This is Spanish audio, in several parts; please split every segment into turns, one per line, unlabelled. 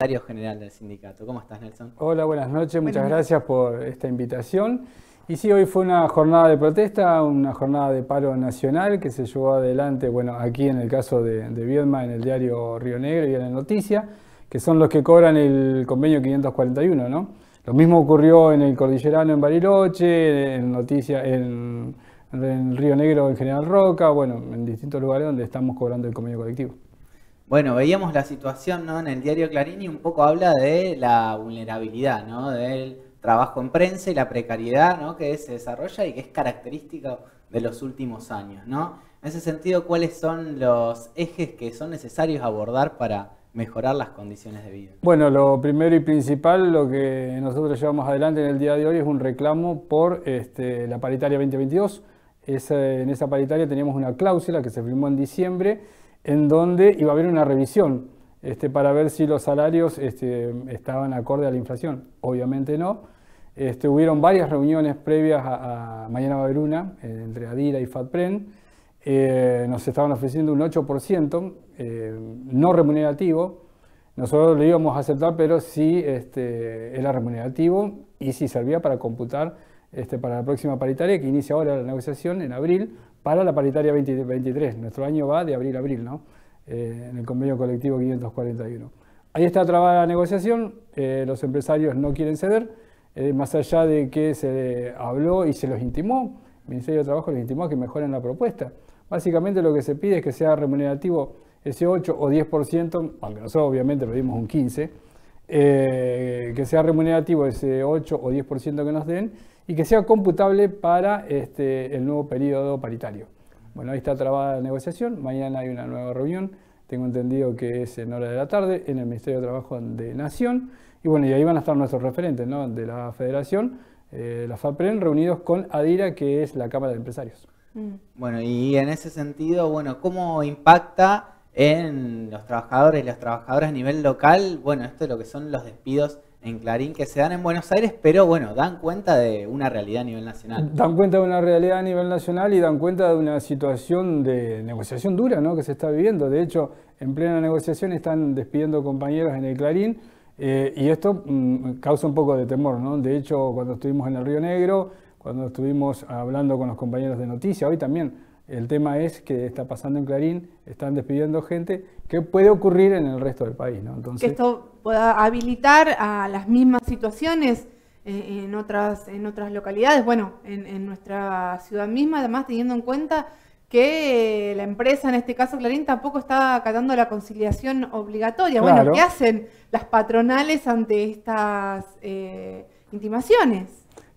secretario general del sindicato. ¿Cómo estás, Nelson?
Hola, buenas noches, muchas gracias por esta invitación. Y sí, hoy fue una jornada de protesta, una jornada de paro nacional que se llevó adelante, bueno, aquí en el caso de, de en el diario Río Negro y en la noticia, que son los que cobran el convenio 541, ¿no? Lo mismo ocurrió en el Cordillerano en Bariloche, en Noticia, en, en Río Negro en General Roca, bueno, en distintos lugares donde estamos cobrando el convenio colectivo. Bueno, veíamos la situación en el diario Clarín y
un poco habla de la vulnerabilidad, ¿no? del trabajo en prensa y la precariedad ¿no? que se desarrolla y que es característica de los últimos años. ¿no? En ese sentido, ¿cuáles son los ejes que son necesarios abordar para mejorar las condiciones de vida?
Bueno, lo primero y principal, lo que nosotros llevamos adelante en el día de hoy es un reclamo por este, la paritaria 2022. en esa paritaria teníamos una cláusula que se firmó en diciembre en donde iba a haber una revisión este, para ver si los salarios este, estaban acorde a la inflación. Obviamente no. Este, hubieron varias reuniones previas a, Mañana va a haber una, eh, entre Adira y FATPREN. Eh, nos estaban ofreciendo un 8% eh, no remunerativo. Nosotros lo íbamos a aceptar, pero sí era remunerativo y si sí servía para computar para la próxima paritaria que inicia ahora la negociación en abril para la paritaria 2023 Nuestro año va de abril a abril, ¿no? Eh, en el convenio colectivo 541. Ahí está trabada la negociación, eh, los empresarios no quieren ceder, eh, más allá de que se habló y se los intimó, el Ministerio de Trabajo les intimó que mejoren la propuesta. Básicamente lo que se pide es que sea remunerativo ese 8 o 10%, aunque nosotros obviamente pedimos un 15%, eh, que sea remunerativo ese 8 o 10% que nos den y que sea computable para este, el nuevo periodo paritario. Bueno, ahí está trabada la negociación, mañana hay una nueva reunión, tengo entendido que es en hora de la tarde en el Ministerio de Trabajo de Nación y bueno, y ahí van a estar nuestros referentes de la Federación, eh, la FAPREN, reunidos con ADIRA, que es la Cámara de Empresarios. Bueno, y en ese sentido, bueno,
¿cómo impacta en los trabajadores y las trabajadoras a nivel local, bueno, esto es lo que son los despidos en Clarín que se dan en Buenos Aires, pero bueno, dan cuenta de una realidad a nivel nacional.
Dan cuenta de una realidad a nivel nacional y dan cuenta de una situación de negociación dura ¿no? que se está viviendo. De hecho, en plena negociación están despidiendo compañeros en el Clarín eh, y esto mm, causa un poco de temor. ¿no? De hecho, cuando estuvimos en el Río Negro, cuando estuvimos hablando con los compañeros de noticias, hoy también el tema es que está pasando en Clarín, están despidiendo gente, ¿qué puede ocurrir en el resto del país. ¿no? que esto
pueda habilitar a las mismas situaciones eh, en, otras, en otras localidades, bueno, en, nuestra ciudad misma, además teniendo en cuenta que la empresa, en este caso Clarín, tampoco está acatando la conciliación obligatoria. Bueno, ¿qué hacen las patronales ante estas eh, intimaciones?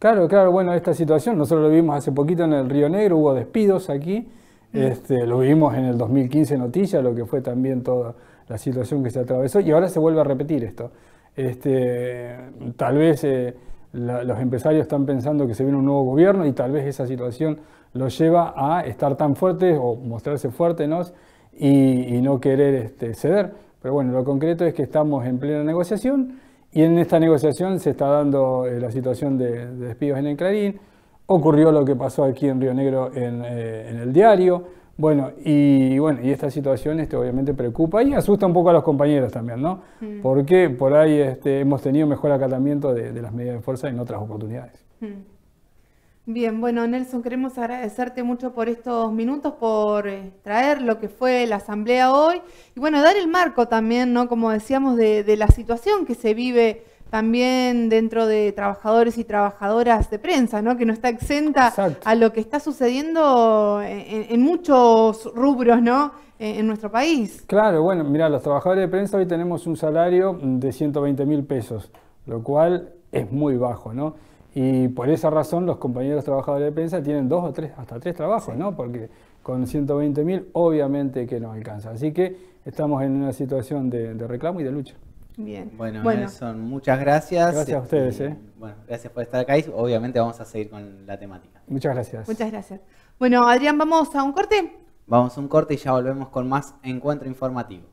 Claro, claro, bueno, esta situación, nosotros lo vimos hace poquito en el Río Negro, hubo despidos aquí, mm. este, lo vimos en el 2015 noticia, Noticias, lo que fue también toda la situación que se atravesó, y ahora se vuelve a repetir esto. Este, tal vez eh, los empresarios están pensando que se viene un nuevo gobierno y tal vez esa situación los lleva a estar tan fuertes o mostrarse fuertes y, no querer este, ceder. Pero bueno, lo concreto es que estamos en plena negociación y en esta negociación se está dando eh, la situación de, despidos en el Clarín, ocurrió lo que pasó aquí en Río Negro en, eh, el diario, bueno, y bueno, y esta situación este, obviamente preocupa y asusta un poco a los compañeros también, ¿no? Mm. Porque por ahí este, hemos tenido mejor acatamiento de, las medidas de fuerza en otras oportunidades. Mm.
Bien, bueno Nelson, queremos agradecerte mucho por estos minutos, por eh, traer lo que fue la asamblea hoy y bueno, dar el marco también, ¿no? Como decíamos, de, la situación que se vive también dentro de trabajadores y trabajadoras de prensa, ¿no? Que no está exenta a lo que está sucediendo eh, en, muchos rubros, ¿no? Eh, en, nuestro país.
Claro, bueno, mira, los trabajadores de prensa hoy tenemos un salario de 120 mil pesos, lo cual es muy bajo, ¿no? Y por esa razón los compañeros trabajadores de prensa tienen dos o tres, hasta tres trabajos, ¿no? Porque con 120 mil obviamente que no alcanza. Así que estamos en una situación de, reclamo y de lucha.
Bien. Bueno, bueno.
muchas gracias.
Gracias a ustedes. Este, eh.
Bueno, gracias por estar acá y obviamente vamos a seguir con la temática. Muchas gracias. Muchas
gracias. Bueno, Adrián, vamos a un corte.
Vamos a un corte y ya volvemos con más encuentro informativo.